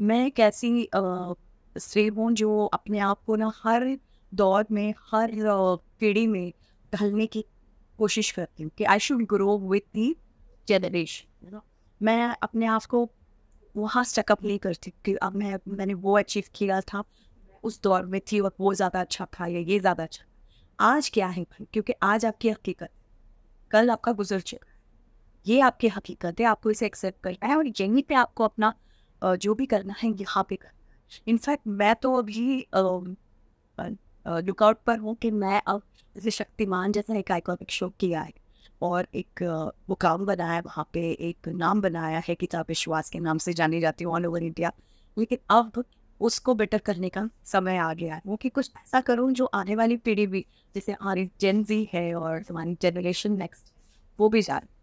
मैं एक ऐसी स्त्री हूँ जो अपने आप को ना हर दौर में हर पीढ़ी में ढलने की कोशिश करती हूँ कि I should grow with the generation मैं अपने आप को वहाँ स्टकअप नहीं करती कि अब मैं मैंने वो अचीव किया था उस दौर में थी और वो ज़्यादा अच्छा था या ये ज़्यादा अच्छा आज क्या है भाई क्योंकि आज आपकी हकीकत कल आपका गुजर चुका ये आपकी हकीकत है आपको इसे एक्सेप्ट करना है और यहीं पे आपको अपना जो भी करना है यहाँ पे कर इनफैक्ट मैं तो अभी लुकआउट पर हूँ कि मैं अब जैसे शक्तिमान जैसा एक आइकॉनिक शो किया है और एक मुकाम बनाया है वहाँ पे एक नाम बनाया है किताब विश्वास के नाम से जानी जाती हूँ ऑल ओवर इंडिया लेकिन अब उसको बेटर करने का समय आ गया है वो कि कुछ ऐसा करूँ जो आने वाली पीढ़ी भी जैसे हमारी जेन जी है और हमारी जनरेशन नेक्स्ट वो भी जान